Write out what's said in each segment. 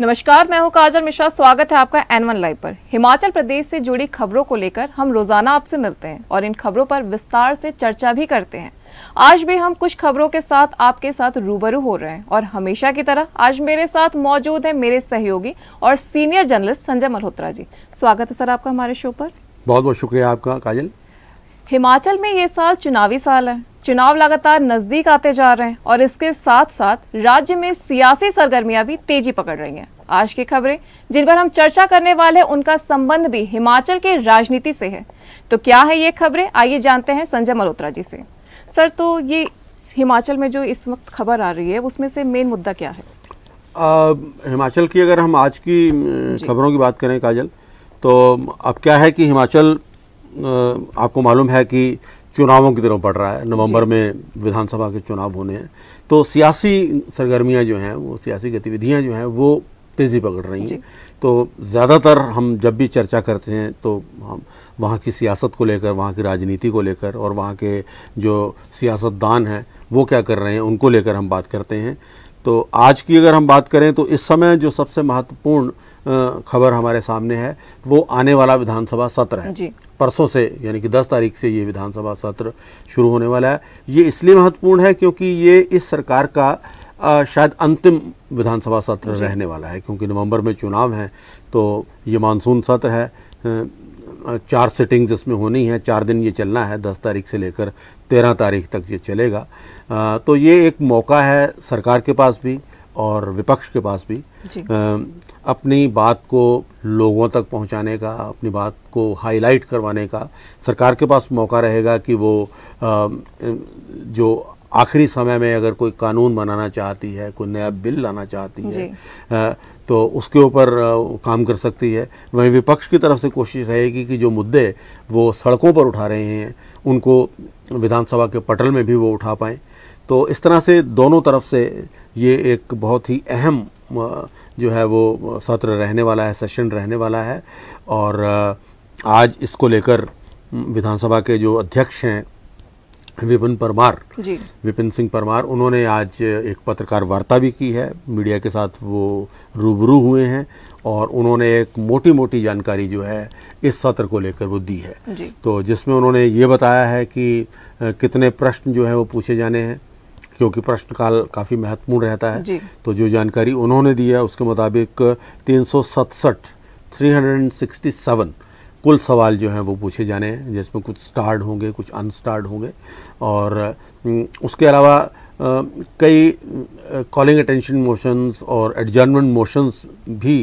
नमस्कार मैं हूं काजल मिश्रा स्वागत है आपका एन वन लाइव पर हिमाचल प्रदेश से जुड़ी खबरों को लेकर हम रोजाना आपसे मिलते हैं और इन खबरों पर विस्तार से चर्चा भी करते हैं आज भी हम कुछ खबरों के साथ आपके साथ रूबरू हो रहे हैं और हमेशा की तरह आज मेरे साथ मौजूद है मेरे सहयोगी और सीनियर जर्नलिस्ट संजय मल्होत्रा जी स्वागत है सर आपका हमारे शो पर बहुत बहुत शुक्रिया आपका काजल हिमाचल में ये साल चुनावी साल है चुनाव लगातार नजदीक आते जा रहे हैं और इसके साथ साथ राज्य में सियासी सरगर्मियां भी तेजी पकड़ रही हैं। आज की खबरें जिन पर हम चर्चा करने वाले हैं उनका संबंध भी हिमाचल के राजनीति से है तो क्या है ये खबरें आइए जानते हैं संजय मल्होत्रा जी से सर तो ये हिमाचल में जो इस वक्त खबर आ रही है उसमें से मेन मुद्दा क्या है आ, हिमाचल की अगर हम आज की खबरों की बात करें काजल तो अब क्या है कि हिमाचल आपको मालूम है कि चुनावों की तरफ बढ़ रहा है नवंबर में विधानसभा के चुनाव होने हैं तो सियासी सरगर्मियां जो हैं वो सियासी गतिविधियां जो हैं वो तेज़ी पकड़ रही हैं तो ज़्यादातर हम जब भी चर्चा करते हैं तो हम वहाँ की सियासत को लेकर वहाँ की राजनीति को लेकर और वहाँ के जो सियासतदान हैं वो क्या कर रहे हैं उनको लेकर हम बात करते हैं तो आज की अगर हम बात करें तो इस समय जो सबसे महत्वपूर्ण खबर हमारे सामने है वो आने वाला विधानसभा सत्र है परसों से यानी कि 10 तारीख से ये विधानसभा सत्र शुरू होने वाला है ये इसलिए महत्वपूर्ण है क्योंकि ये इस सरकार का आ, शायद अंतिम विधानसभा सत्र रहने वाला है क्योंकि नवंबर में चुनाव हैं तो ये मानसून सत्र है चार सिटिंग्स इसमें होनी है चार दिन ये चलना है दस तारीख से लेकर तेरह तारीख तक ये चलेगा आ, तो ये एक मौका है सरकार के पास भी और विपक्ष के पास भी आ, अपनी बात को लोगों तक पहुंचाने का अपनी बात को हाईलाइट करवाने का सरकार के पास मौका रहेगा कि वो आ, जो आखिरी समय में अगर कोई कानून बनाना चाहती है कोई नया बिल लाना चाहती है तो उसके ऊपर काम कर सकती है वहीं विपक्ष की तरफ से कोशिश रहेगी कि जो मुद्दे वो सड़कों पर उठा रहे हैं उनको विधानसभा के पटल में भी वो उठा पाएँ तो इस तरह से दोनों तरफ से ये एक बहुत ही अहम जो है वो सत्र रहने वाला है सेशन रहने वाला है और आज इसको लेकर विधानसभा के जो अध्यक्ष हैं विपिन परमार जी विपिन सिंह परमार उन्होंने आज एक पत्रकार वार्ता भी की है मीडिया के साथ वो रूबरू हुए हैं और उन्होंने एक मोटी मोटी जानकारी जो है इस सत्र को लेकर वो दी है तो जिसमें उन्होंने ये बताया है कि कितने प्रश्न जो है वो पूछे जाने हैं क्योंकि प्रश्नकाल काफ़ी महत्वपूर्ण रहता है तो जो जानकारी उन्होंने दी है उसके मुताबिक तीन सौ सड़सठ three hundred and sixty seven कुल सवाल जो हैं वो पूछे जाने हैं जिसमें कुछ स्टार्ड होंगे कुछ अनस्टार्ड होंगे और उसके अलावा कई कॉलिंग अटेंशन मोशंस और एडजर्नमेंट मोशंस भी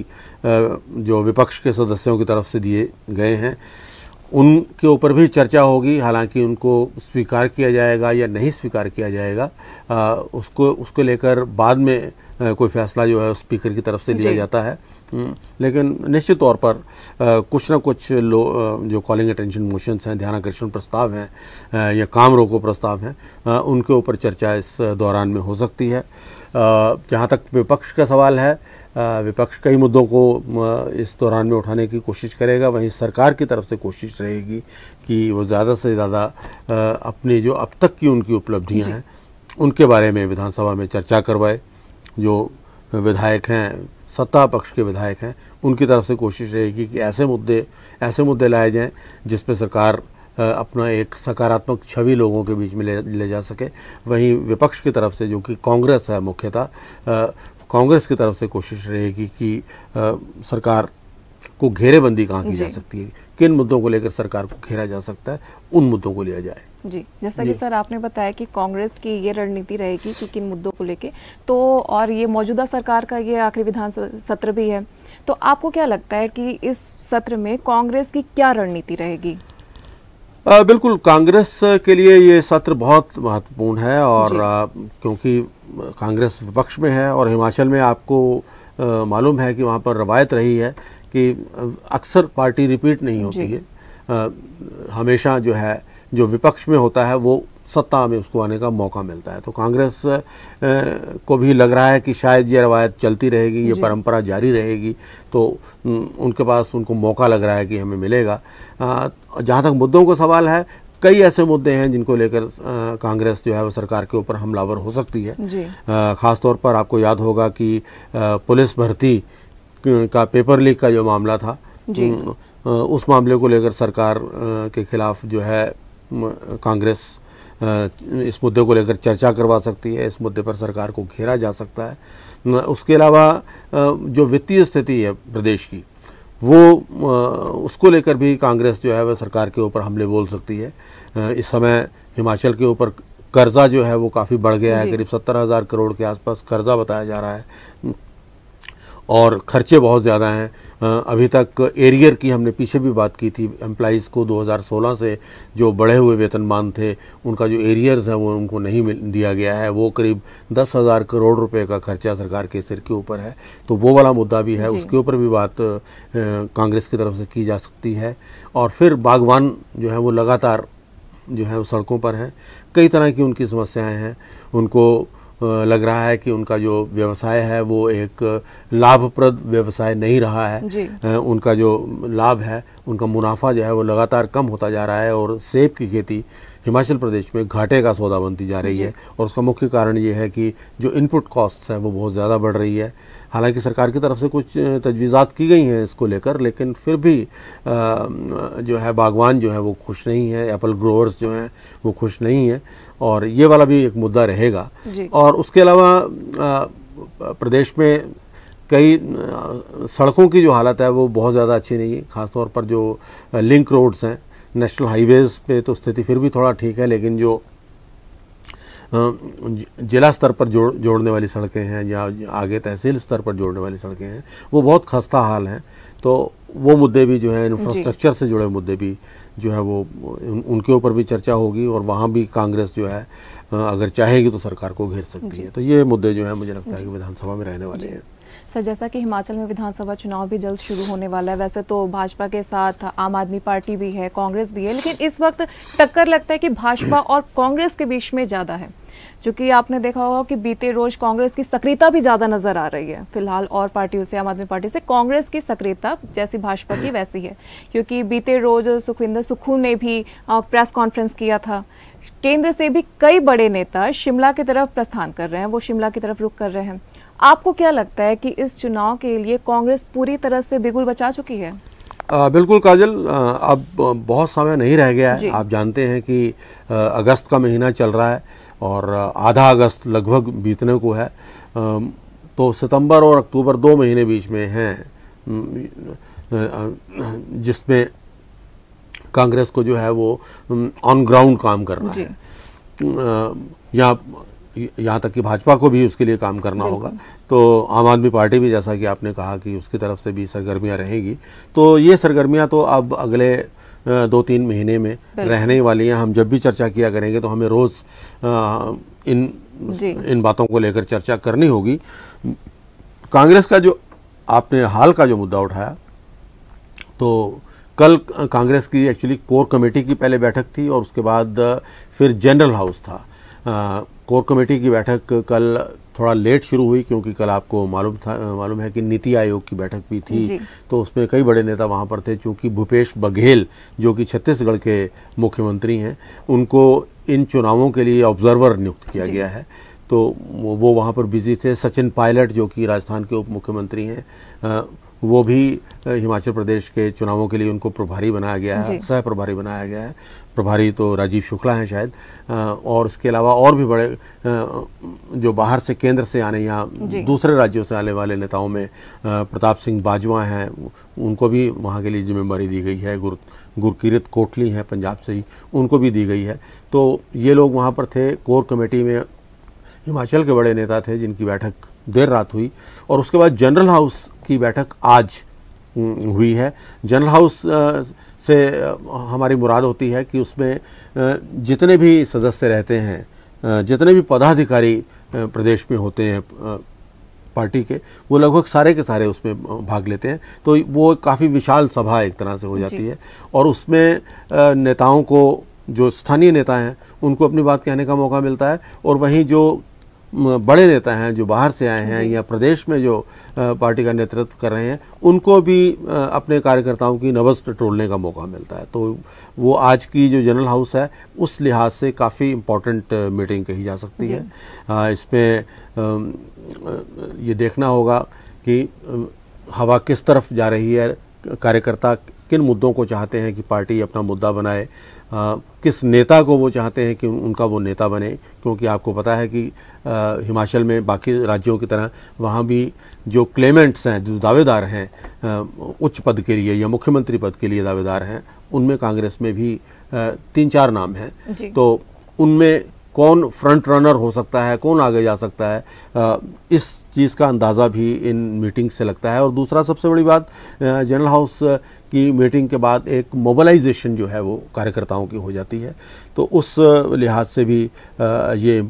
जो विपक्ष के सदस्यों की तरफ से दिए गए हैं उनके ऊपर भी चर्चा होगी हालांकि उनको स्वीकार किया जाएगा या नहीं स्वीकार किया जाएगा आ, उसको उसको लेकर बाद में आ, कोई फैसला जो है स्पीकर की तरफ से लिया जाता है हम्म, लेकिन निश्चित तौर पर आ, कुछ ना कुछ लो जो कॉलिंग अटेंशन मोशंस हैं ध्यान आकर्षण प्रस्ताव हैं या काम रोको प्रस्ताव हैं उनके ऊपर चर्चा इस दौरान में हो सकती है जहाँ तक विपक्ष का सवाल है विपक्ष कई मुद्दों को इस दौरान में उठाने की कोशिश करेगा वहीं सरकार की तरफ से कोशिश रहेगी कि वो ज़्यादा से ज़्यादा अपने जो अब तक की उनकी उपलब्धियां हैं उनके बारे में विधानसभा में चर्चा करवाए जो विधायक हैं सत्ता पक्ष के विधायक हैं उनकी तरफ से कोशिश रहेगी कि ऐसे मुद्दे ऐसे मुद्दे लाए जाएँ जिस पर सरकार अपना एक सकारात्मक छवि लोगों के बीच में ले ले जा सके वहीं विपक्ष की तरफ से जो कि कांग्रेस है मुख्यतः कांग्रेस की तरफ से कोशिश रहेगी कि आ, सरकार को घेरेबंदी कहाँ की जा सकती है किन मुद्दों को लेकर सरकार को घेरा जा सकता है उन मुद्दों को लिया जाए जी जैसा कि सर आपने बताया कि कांग्रेस की ये रणनीति रहेगी कि किन मुद्दों को लेके तो और ये मौजूदा सरकार का ये आखिरी विधान सत्र भी है तो आपको क्या लगता है कि इस सत्र में कांग्रेस की क्या रणनीति रहेगी आ, बिल्कुल कांग्रेस के लिए ये सत्र बहुत महत्वपूर्ण है और आ, क्योंकि कांग्रेस विपक्ष में है और हिमाचल में आपको मालूम है कि वहाँ पर रवायत रही है कि अक्सर पार्टी रिपीट नहीं होती है आ, हमेशा जो है जो विपक्ष में होता है वो सत्ता में उसको आने का मौका मिलता है तो कांग्रेस को भी लग रहा है कि शायद ये रवायत चलती रहेगी ये परंपरा जारी रहेगी तो उनके पास उनको मौका लग रहा है कि हमें मिलेगा जहाँ तक मुद्दों का सवाल है कई ऐसे मुद्दे हैं जिनको लेकर कांग्रेस जो है वो सरकार के ऊपर हमलावर हो सकती है ख़ासतौर पर आपको याद होगा कि पुलिस भर्ती का पेपर लीक का जो मामला था जी। उस मामले को लेकर सरकार के खिलाफ जो है कांग्रेस इस मुद्दे को लेकर चर्चा करवा सकती है इस मुद्दे पर सरकार को घेरा जा सकता है उसके अलावा जो वित्तीय स्थिति है प्रदेश की वो उसको लेकर भी कांग्रेस जो है वह सरकार के ऊपर हमले बोल सकती है इस समय हिमाचल के ऊपर कर्जा जो है वो काफ़ी बढ़ गया है करीब सत्तर हज़ार करोड़ के आसपास कर्जा बताया जा रहा है और खर्चे बहुत ज़्यादा हैं अभी तक एरियर की हमने पीछे भी बात की थी एम्प्लाइज़ को 2016 से जो बढ़े हुए वेतनमान थे उनका जो एरियर्स हैं वो उनको नहीं मिल दिया गया है वो करीब दस हज़ार करोड़ रुपए का खर्चा सरकार के सिर के ऊपर है तो वो वाला मुद्दा भी है उसके ऊपर भी बात कांग्रेस की तरफ से की जा सकती है और फिर बागवान जो है वो लगातार जो है वो सड़कों पर हैं कई तरह की उनकी समस्याएँ हैं उनको लग रहा है कि उनका जो व्यवसाय है वो एक लाभप्रद व्यवसाय नहीं रहा है उनका जो लाभ है उनका मुनाफा जो है वो लगातार कम होता जा रहा है और सेब की खेती हिमाचल प्रदेश में घाटे का सौदा बनती जा रही है और उसका मुख्य कारण ये है कि जो इनपुट कॉस्ट्स है वो बहुत ज़्यादा बढ़ रही है हालांकि सरकार की तरफ से कुछ तजवीज़ात की गई हैं इसको लेकर लेकिन फिर भी जो है बागवान जो है वो खुश नहीं है एप्पल ग्रोअर्स जो हैं वो खुश नहीं हैं और ये वाला भी एक मुद्दा रहेगा और उसके अलावा प्रदेश में कई सड़कों की जो हालत है वो बहुत ज़्यादा अच्छी नहीं है ख़ासतौर पर जो लिंक रोड्स हैं नेशनल हाईवेज़ पे तो स्थिति फिर भी थोड़ा ठीक है लेकिन जो जिला स्तर पर जोड़ जोड़ने वाली सड़कें हैं या आगे तहसील स्तर पर जोड़ने वाली सड़कें हैं वो बहुत खस्ता हाल हैं तो वो मुद्दे भी जो है इंफ्रास्ट्रक्चर से जुड़े मुद्दे भी जो है वो उन, उनके ऊपर भी चर्चा होगी और वहाँ भी कांग्रेस जो है अगर चाहेगी तो सरकार को घेर सकती है तो ये मुद्दे जो है मुझे लगता है कि विधानसभा में रहने वाले हैं सर जैसा कि हिमाचल में विधानसभा चुनाव भी जल्द शुरू होने वाला है वैसे तो भाजपा के साथ आम आदमी पार्टी भी है कांग्रेस भी है लेकिन इस वक्त टक्कर लगता है कि भाजपा और कांग्रेस के बीच में ज़्यादा है चूँकि आपने देखा होगा कि बीते रोज कांग्रेस की सक्रियता भी ज़्यादा नजर आ रही है फिलहाल और पार्टियों से आम आदमी पार्टी से कांग्रेस की सक्रियता जैसी भाजपा की वैसी है क्योंकि बीते रोज सुखविंदर सुखू ने भी प्रेस कॉन्फ्रेंस किया था केंद्र से भी कई बड़े नेता शिमला की तरफ प्रस्थान कर रहे हैं वो शिमला की तरफ रुख कर रहे हैं आपको क्या लगता है कि इस चुनाव के लिए कांग्रेस पूरी तरह से बिगुल बचा चुकी है आ, बिल्कुल काजल अब बहुत समय नहीं रह गया है आप जानते हैं कि आ, अगस्त का महीना चल रहा है और आधा अगस्त लगभग बीतने को है आ, तो सितंबर और अक्टूबर दो महीने बीच में हैं जिसमें कांग्रेस को जो है वो ऑन ग्राउंड काम करना है या यहाँ तक कि भाजपा को भी उसके लिए काम करना होगा तो आम आदमी पार्टी भी जैसा कि आपने कहा कि उसकी तरफ से भी सरगर्मियाँ रहेंगी तो ये सरगर्मियाँ तो अब अगले दो तीन महीने में रहने वाली हैं हम जब भी चर्चा किया करेंगे तो हमें रोज़ इन इन बातों को लेकर चर्चा करनी होगी कांग्रेस का जो आपने हाल का जो मुद्दा उठाया तो कल कांग्रेस की एक्चुअली कोर कमेटी की पहले बैठक थी और उसके बाद फिर जनरल हाउस था कोर कमेटी की बैठक कल थोड़ा लेट शुरू हुई क्योंकि कल आपको मालूम था मालूम है कि नीति आयोग की बैठक भी थी तो उसमें कई बड़े नेता वहाँ पर थे चूँकि भूपेश बघेल जो कि छत्तीसगढ़ के मुख्यमंत्री हैं उनको इन चुनावों के लिए ऑब्जर्वर नियुक्त किया गया है तो वो वहाँ पर बिजी थे सचिन पायलट जो कि राजस्थान के उप मुख्यमंत्री हैं वो भी हिमाचल प्रदेश के चुनावों के लिए उनको प्रभारी बनाया गया है सह प्रभारी बनाया गया है प्रभारी तो राजीव शुक्ला हैं शायद और उसके अलावा और भी बड़े जो बाहर से केंद्र से आने या दूसरे राज्यों से आने वाले नेताओं में प्रताप सिंह बाजवा हैं उनको भी वहाँ के लिए जिम्मेवारी दी गई है गुर गुरकीरत कोटली हैं पंजाब से ही उनको भी दी गई है तो ये लोग वहाँ पर थे कोर कमेटी में हिमाचल के बड़े नेता थे जिनकी बैठक देर रात हुई और उसके बाद जनरल हाउस की बैठक आज हुई है जनरल हाउस से हमारी मुराद होती है कि उसमें जितने भी सदस्य रहते हैं जितने भी पदाधिकारी प्रदेश में होते हैं पार्टी के वो लगभग सारे के सारे उसमें भाग लेते हैं तो वो काफ़ी विशाल सभा एक तरह से हो जाती है और उसमें नेताओं को जो स्थानीय नेता हैं उनको अपनी बात कहने का मौका मिलता है और वहीं जो बड़े नेता हैं जो बाहर से आए हैं या प्रदेश में जो पार्टी का नेतृत्व कर रहे हैं उनको भी अपने कार्यकर्ताओं की नब्ज टोलने का मौका मिलता है तो वो आज की जो जनरल हाउस है उस लिहाज से काफ़ी इम्पोर्टेंट मीटिंग कही जा सकती है इसमें ये देखना होगा कि हवा किस तरफ जा रही है कार्यकर्ता किन मुद्दों को चाहते हैं कि पार्टी अपना मुद्दा बनाए आ, किस नेता को वो चाहते हैं कि उनका वो नेता बने क्योंकि आपको पता है कि आ, हिमाचल में बाकी राज्यों की तरह वहाँ भी जो क्लेमेंट्स हैं जो दावेदार हैं उच्च पद के लिए या मुख्यमंत्री पद के लिए दावेदार हैं उनमें कांग्रेस में भी तीन चार नाम हैं तो उनमें कौन फ्रंट रनर हो सकता है कौन आगे जा सकता है इस चीज़ का अंदाज़ा भी इन मीटिंग से लगता है और दूसरा सबसे बड़ी बात जनरल हाउस की मीटिंग के बाद एक मोबलाइजेशन जो है वो कार्यकर्ताओं की हो जाती है तो उस लिहाज से भी ये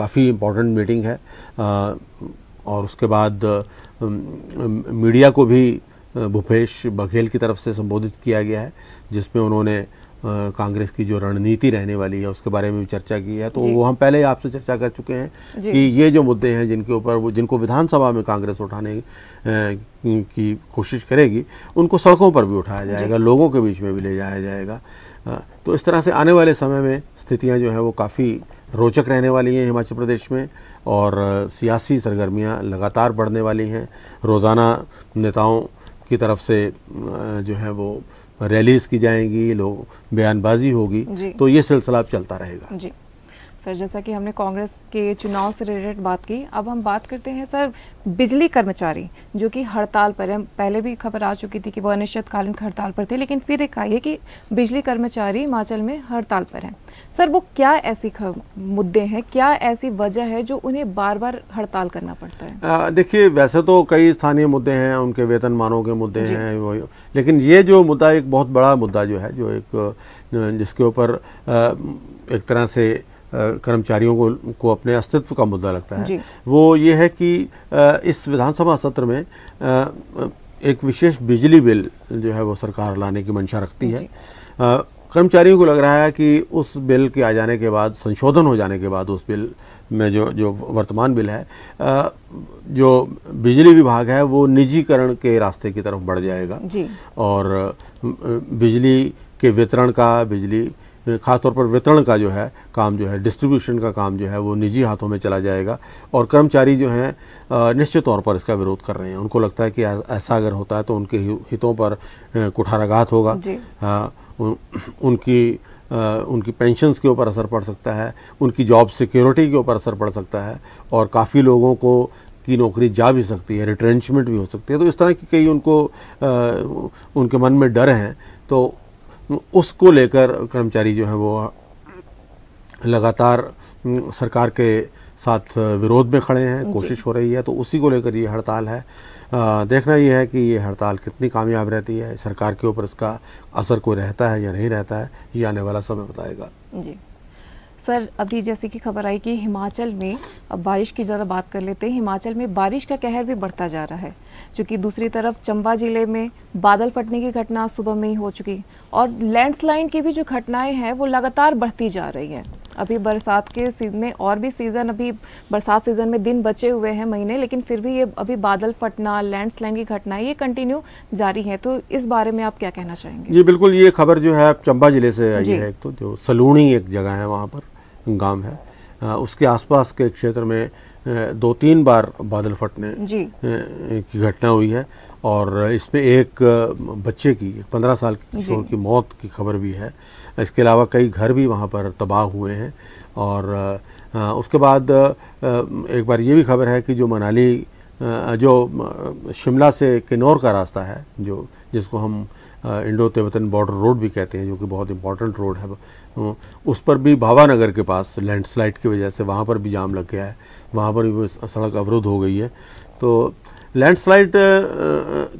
काफ़ी इम्पोर्टेंट मीटिंग है और उसके बाद मीडिया को भी भूपेश बघेल की तरफ से संबोधित किया गया है जिसमें उन्होंने कांग्रेस की जो रणनीति रहने वाली है उसके बारे में भी चर्चा की है तो वो हम पहले ही आपसे चर्चा कर चुके हैं कि ये जो मुद्दे हैं जिनके ऊपर वो जिनको विधानसभा में कांग्रेस उठाने की कोशिश करेगी उनको सड़कों पर भी उठाया जाएगा लोगों के बीच में भी ले जाया जाएगा तो इस तरह से आने वाले समय में स्थितियाँ जो हैं वो काफ़ी रोचक रहने वाली हैं हिमाचल प्रदेश में और सियासी सरगर्मियाँ लगातार बढ़ने वाली हैं रोज़ाना नेताओं की तरफ से जो है वो रैलीज की जाएंगी लोग बयानबाजी होगी तो ये सिलसिला अब चलता रहेगा जी सर जैसा कि हमने कांग्रेस के चुनाव से रिलेटेड बात की अब हम बात करते हैं सर बिजली कर्मचारी जो कि हड़ताल पर है पहले भी खबर आ चुकी थी कि वह अनिश्चितकालीन हड़ताल पर थे लेकिन फिर एक आई है कि बिजली कर्मचारी हिमाचल में हड़ताल पर हैं सर वो क्या ऐसी मुद्दे हैं क्या ऐसी वजह है जो उन्हें बार बार हड़ताल करना पड़ता है देखिए वैसे तो कई स्थानीय मुद्दे हैं उनके वेतन मानों के मुद्दे हैं लेकिन ये जो मुद्दा एक बहुत बड़ा मुद्दा जो है जो एक जिसके ऊपर एक तरह से कर्मचारियों को को अपने अस्तित्व का मुद्दा लगता है वो ये है कि इस विधानसभा सत्र में एक विशेष बिजली बिल जो है वो सरकार लाने की मंशा रखती है कर्मचारियों को लग रहा है कि उस बिल के आ जाने के बाद संशोधन हो जाने के बाद उस बिल में जो जो वर्तमान बिल है जो बिजली विभाग है वो निजीकरण के रास्ते की तरफ बढ़ जाएगा जी। और बिजली के वितरण का बिजली ख़ासतौर पर वितरण का जो है काम जो है डिस्ट्रीब्यूशन का काम जो है वो निजी हाथों में चला जाएगा और कर्मचारी जो हैं निश्चित तौर पर इसका विरोध कर रहे हैं उनको लगता है कि ऐसा अगर होता है तो उनके हितों पर कुठाराघात होगा उनकी आ, उनकी पेंशन्स के ऊपर असर पड़ सकता है उनकी जॉब सिक्योरिटी के ऊपर असर पड़ सकता है और काफ़ी लोगों को की नौकरी जा भी सकती है रिट्रेंचमेंट भी हो सकती है तो इस तरह की कई उनको आ, उनके मन में डर हैं तो उसको लेकर कर्मचारी जो है वो लगातार सरकार के साथ विरोध में खड़े हैं कोशिश हो रही है तो उसी को लेकर ये हड़ताल है आ, देखना ये है कि ये हड़ताल कितनी कामयाब रहती है सरकार के ऊपर इसका असर कोई रहता है या नहीं रहता है ये आने वाला समय बताएगा जी सर अभी जैसे कि खबर आई कि हिमाचल में अब बारिश की ज़रा बात कर लेते हैं हिमाचल में बारिश का कहर भी बढ़ता जा रहा है चूँकि दूसरी तरफ चंबा ज़िले में बादल फटने की घटना सुबह में ही हो चुकी और लैंडस्लाइड की भी जो घटनाएं हैं वो लगातार बढ़ती जा रही हैं अभी बरसात के सीजन में और भी सीज़न अभी बरसात सीज़न में दिन बचे हुए हैं महीने लेकिन फिर भी ये अभी बादल फटना लैंडस्लाइड की घटना ये कंटिन्यू जारी है तो इस बारे में आप क्या कहना चाहेंगे जी बिल्कुल ये खबर जो है चंबा ज़िले से आई है तो जो सलूणी एक जगह है वहाँ पर गांव है उसके आसपास के क्षेत्र में दो तीन बार बादल फटने की घटना हुई है और इसमें एक बच्चे की एक पंद्रह साल की किशोर की मौत की खबर भी है इसके अलावा कई घर भी वहाँ पर तबाह हुए हैं और उसके बाद एक बार ये भी खबर है कि जो मनाली जो शिमला से किन्नौर का रास्ता है जो जिसको हम इंडो तिब्बतन बॉर्डर रोड भी कहते हैं जो कि बहुत इंपॉर्टेंट रोड है उस पर भी भावानगर के पास लैंडस्लाइड की वजह से वहाँ पर भी जाम लग गया है वहाँ पर भी सड़क अवरुद्ध हो गई है तो लैंडस्लाइड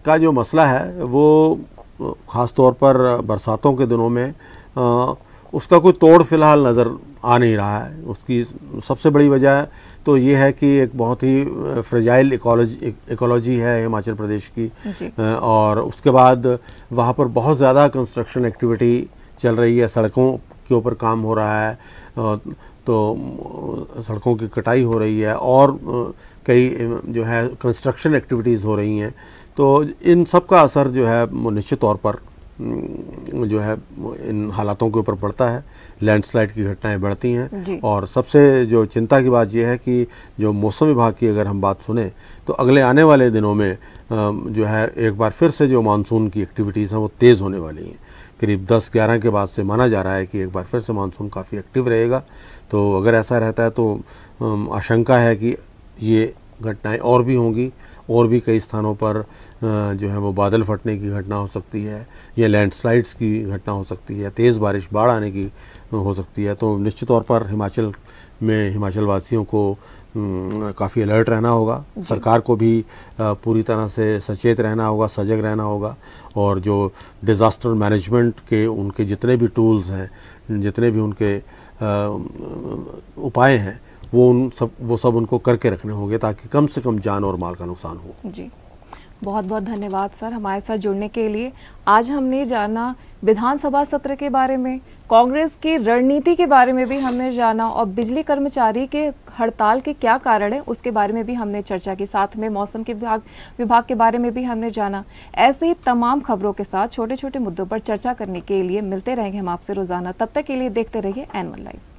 का जो मसला है वो ख़ास तौर पर बरसातों के दिनों में उसका कोई तोड़ फिलहाल नज़र आ नहीं रहा है उसकी सबसे बड़ी वजह तो ये है कि एक बहुत ही फ्रेजाइल इकोलॉजी इकोलॉजी है हिमाचल प्रदेश की और उसके बाद वहाँ पर बहुत ज़्यादा कंस्ट्रक्शन एक्टिविटी चल रही है सड़कों के ऊपर काम हो रहा है तो सड़कों की कटाई हो रही है और कई जो है कंस्ट्रक्शन एक्टिविटीज़ हो रही हैं तो इन सब का असर जो है निश्चित तौर पर हम्म, जो है इन हालातों के ऊपर पड़ता है लैंडस्लाइड की घटनाएं बढ़ती हैं और सबसे जो चिंता की बात यह है कि जो मौसम विभाग की अगर हम बात सुने तो अगले आने वाले दिनों में जो है एक बार फिर से जो मानसून की एक्टिविटीज़ हैं वो तेज़ होने वाली हैं करीब 10-11 के बाद से माना जा रहा है कि एक बार फिर से मानसून काफ़ी एक्टिव रहेगा तो अगर ऐसा रहता है तो आशंका है कि ये घटनाएँ और भी होंगी और भी कई स्थानों पर जो है वो बादल फटने की घटना हो सकती है या लैंडस्लाइड्स की घटना हो सकती है तेज़ बारिश बाढ़ आने की हो सकती है तो निश्चित तौर पर हिमाचल में हिमाचल वासियों को काफ़ी अलर्ट रहना होगा सरकार को भी पूरी तरह से सचेत रहना होगा सजग रहना होगा और जो डिज़ास्टर मैनेजमेंट के उनके जितने भी टूल्स हैं जितने भी उनके उपाय हैं वो उन सब वो सब उनको करके रखने होंगे ताकि कम से कम जान और माल का नुकसान हो जी बहुत बहुत धन्यवाद सर हमारे साथ जुड़ने के लिए आज हमने जाना विधानसभा सत्र के बारे में कांग्रेस की रणनीति के बारे में भी हमने जाना और बिजली कर्मचारी के हड़ताल के क्या कारण है उसके बारे में भी हमने चर्चा की साथ में मौसम के विभाग विभाग के बारे में भी हमने जाना ऐसे ही तमाम खबरों के साथ छोटे छोटे मुद्दों पर चर्चा करने के लिए मिलते रहेंगे हम आपसे रोजाना तब तक के लिए देखते रहिए एनवन लाइव